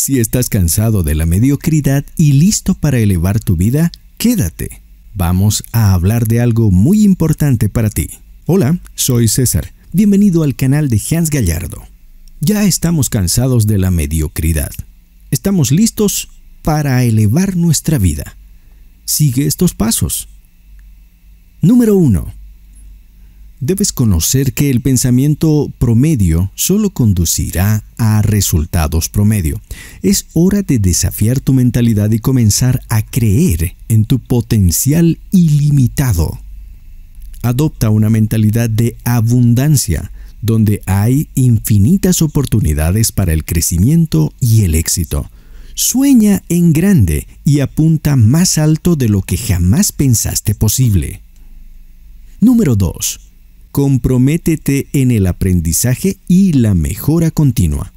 Si estás cansado de la mediocridad y listo para elevar tu vida, quédate. Vamos a hablar de algo muy importante para ti. Hola, soy César. Bienvenido al canal de Hans Gallardo. Ya estamos cansados de la mediocridad. Estamos listos para elevar nuestra vida. Sigue estos pasos. Número 1 debes conocer que el pensamiento promedio solo conducirá a resultados promedio. Es hora de desafiar tu mentalidad y comenzar a creer en tu potencial ilimitado. Adopta una mentalidad de abundancia, donde hay infinitas oportunidades para el crecimiento y el éxito. Sueña en grande y apunta más alto de lo que jamás pensaste posible. Número 2 comprométete en el aprendizaje y la mejora continua.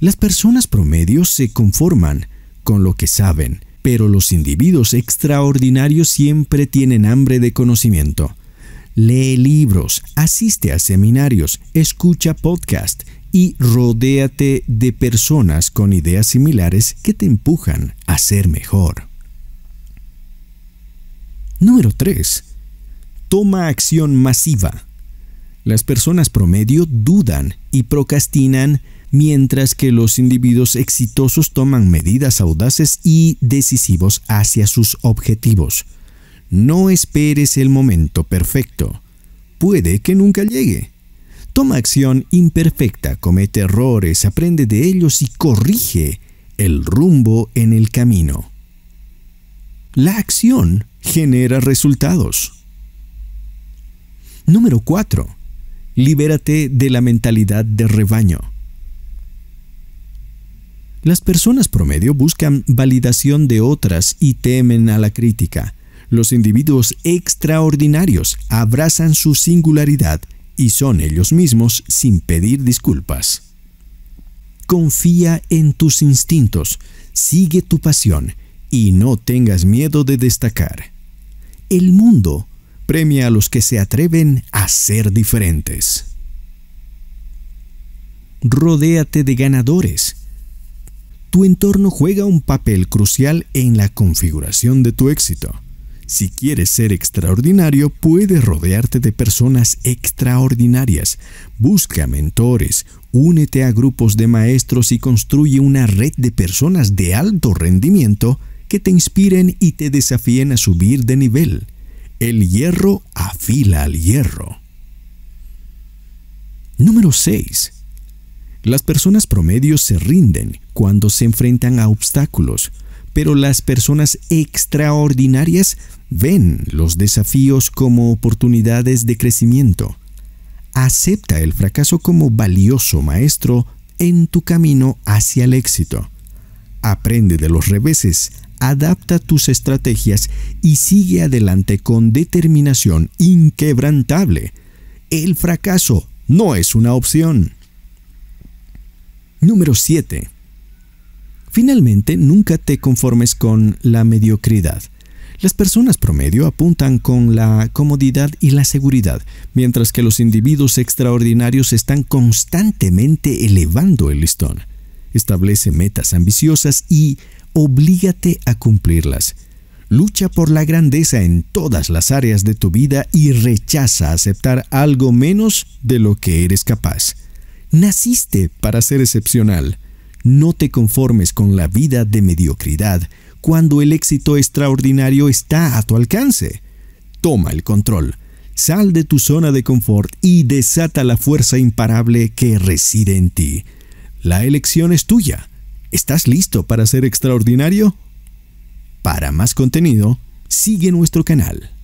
Las personas promedio se conforman con lo que saben, pero los individuos extraordinarios siempre tienen hambre de conocimiento. Lee libros, asiste a seminarios, escucha podcasts y rodéate de personas con ideas similares que te empujan a ser mejor. Número 3 toma acción masiva. Las personas promedio dudan y procrastinan mientras que los individuos exitosos toman medidas audaces y decisivos hacia sus objetivos. No esperes el momento perfecto. Puede que nunca llegue. Toma acción imperfecta, comete errores, aprende de ellos y corrige el rumbo en el camino. La acción genera resultados. Número 4. Libérate de la mentalidad de rebaño. Las personas promedio buscan validación de otras y temen a la crítica. Los individuos extraordinarios abrazan su singularidad y son ellos mismos sin pedir disculpas. Confía en tus instintos, sigue tu pasión y no tengas miedo de destacar. El mundo premia a los que se atreven a ser diferentes. Rodéate de ganadores. Tu entorno juega un papel crucial en la configuración de tu éxito. Si quieres ser extraordinario, puedes rodearte de personas extraordinarias. Busca mentores, únete a grupos de maestros y construye una red de personas de alto rendimiento que te inspiren y te desafíen a subir de nivel. El hierro afila al hierro. Número 6. Las personas promedio se rinden cuando se enfrentan a obstáculos, pero las personas extraordinarias ven los desafíos como oportunidades de crecimiento. Acepta el fracaso como valioso maestro en tu camino hacia el éxito. Aprende de los reveses, adapta tus estrategias y sigue adelante con determinación inquebrantable. El fracaso no es una opción. Número 7. Finalmente, nunca te conformes con la mediocridad. Las personas promedio apuntan con la comodidad y la seguridad, mientras que los individuos extraordinarios están constantemente elevando el listón. Establece metas ambiciosas y oblígate a cumplirlas. Lucha por la grandeza en todas las áreas de tu vida y rechaza aceptar algo menos de lo que eres capaz. Naciste para ser excepcional. No te conformes con la vida de mediocridad cuando el éxito extraordinario está a tu alcance. Toma el control, sal de tu zona de confort y desata la fuerza imparable que reside en ti. La elección es tuya. ¿Estás listo para ser extraordinario? Para más contenido, sigue nuestro canal.